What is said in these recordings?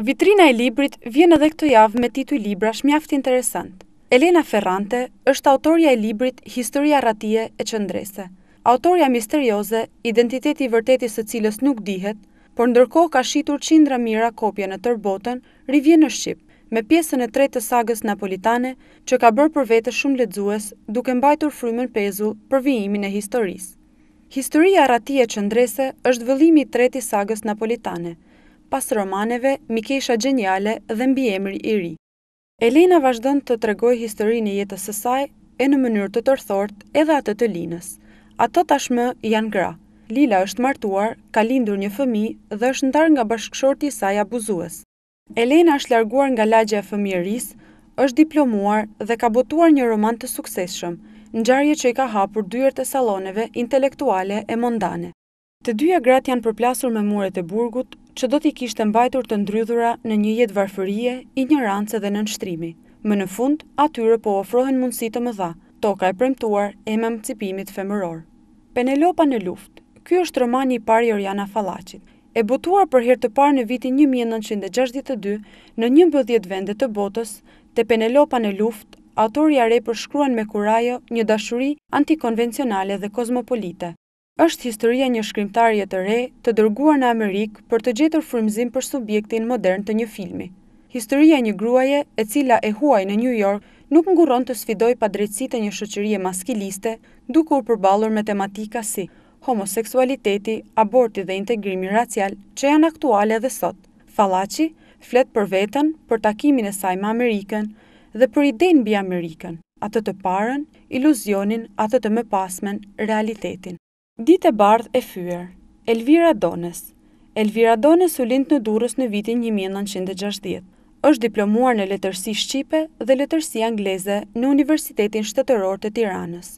Vitrina e librit vjen edhe këtë javë me tituj libra shmjafti interesant. Elena Ferrante është autorja e librit Historia Ratie e Qëndrese. Autorja misterioze, identiteti vërtetis së cilës nuk dihet, por ndërkohë ka shitur qindra mira kopje në tërë botën, rivjen në Shqip me pjesën e tretë të sagës napolitane që ka bërë për vete shumë ledzues duke mbajtur frymën pezu për vijimin e historisë. Historia rati e qëndrese është vëllimi i tretë i sagës napolitane – pas romaneve Mikesha Gjeniale dhe mbi emri i ri. Elena vazhdon të tregoj historinë e jetës së saj e në mënyrë të tërthort edhe atë të linës. Ato tashmë janë gra. Lila është martuar, ka lindur një fëmi dhe është ndarë nga bashkëshorti i saj abuzues. Elena është larguar nga lagja e fëmijërisë, është diplomuar dhe ka botuar një roman të sukseshëm, në gjarje që i ka hapur dyrët e saloneve intelektuale e mondane. Të dyja gratë janë përplasur me muret e burgut, që do t'i kishtë mbajtur të ndrydhura në një jetë varfërie, ignorancë dhe në nështrimi. Më në fund, atyre po ofrohen mundësit të më dha, toka e premtuar e më mëcipimit femëror. Penelopa në luft, ky është romani i parë i Oriana Fallaqit, e botuar për herë të parë në vitin 1962 në një mbëdhjet vendet të botës, te Penelopa në luft, autori a përshkruan me kurajo një dashuri antikonvencionale dhe kozmopolite është historia një shkrimtarje të re të dërguar në Amerikë për të gjetur frimzim për subjektin modern të një filmi. Historia një gruaje e cila e huaj në New York nuk nguron të sfidoj pa drejtësit e një shëqërie maskiliste duke u përbalur me tematika si homoseksualiteti, aborti dhe integrimi racial që janë aktuale dhe sot. Falaci flet për vetën, për takimin e saj me Amerikën dhe për idejnë bi Amerikën, atë të parën, iluzionin, atë të më pasmen, realitetin. Dite e e fyer, Elvira Dones Elvira Dones u lind në durës në vitin 1960. është diplomuar në letërsi Shqipe dhe letërsi Angleze në Universitetin Shtetëror të Tiranës.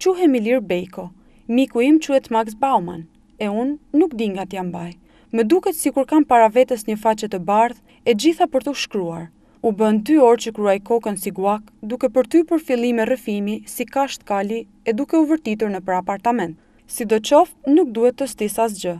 Quhe Milir Bejko, miku im quhet Max Bauman, e unë nuk di nga t'jam baj. Më duket si kur kam para vetës një faqe të bardh e gjitha për t'u shkruar. U bën dy orë që kruaj kokën si guak duke për t'u përfilime rëfimi si kasht kali e duke u vërtitur në pra apartamentë. Si do qofë, nuk duhet të stis as gjë.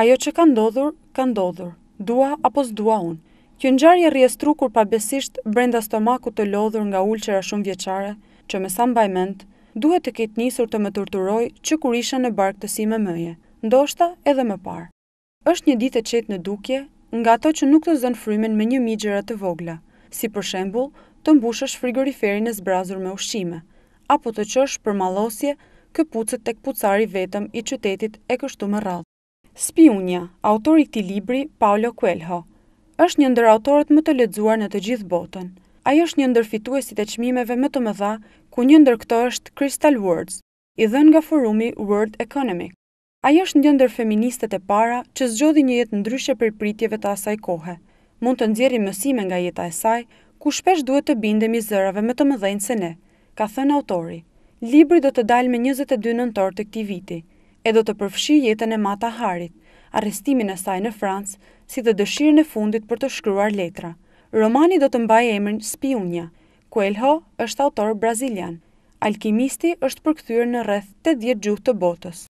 Ajo që ka ndodhur, ka ndodhur. Dua apo s'dua unë. Kjo njarje rjestru kur pabesisht brenda stomaku të lodhur nga ulqera shumë vjeqare, që me sa mbajment, duhet të ketë njësur të më tërturoj që kur isha në bark të si me mëje, ndoshta edhe më parë. Êshtë një ditë e qetë në dukje, nga ato që nuk të zënë frymen me një migjera të vogla, si për shembul të mbushësh frigoriferin e zbrazur me ushqime, apo të qësh për malosje këpucët tek pucari vetëm i qytetit e kështu më radhë. Spiunja, autor i këtij libri Paulo Coelho, është një ndër autorët më të lexuar në të gjithë botën. Ai është një ndër fituesit e çmimeve më të mëdha, ku një ndër këto është Crystal Words, i dhënë nga forumi World Economic. Ai është një ndër feministet e para që zgjodhi një jetë ndryshe për pritjeve të asaj kohe. Mund të nxjerrim mësime nga jeta e saj, ku shpesh duhet të bindemi zërave më të mëdhenj se ne, ka thënë autori libri do të dalë me 22 nëntor të këti viti, e do të përfshi jetën e Mata Harit, arrestimin e saj në Francë, si dhe dëshirën e fundit për të shkruar letra. Romani do të mbaj emrin Spiunja, Kuelho është autor brazilian. Alkimisti është përkthyer në rreth 80 gjuhë të botës.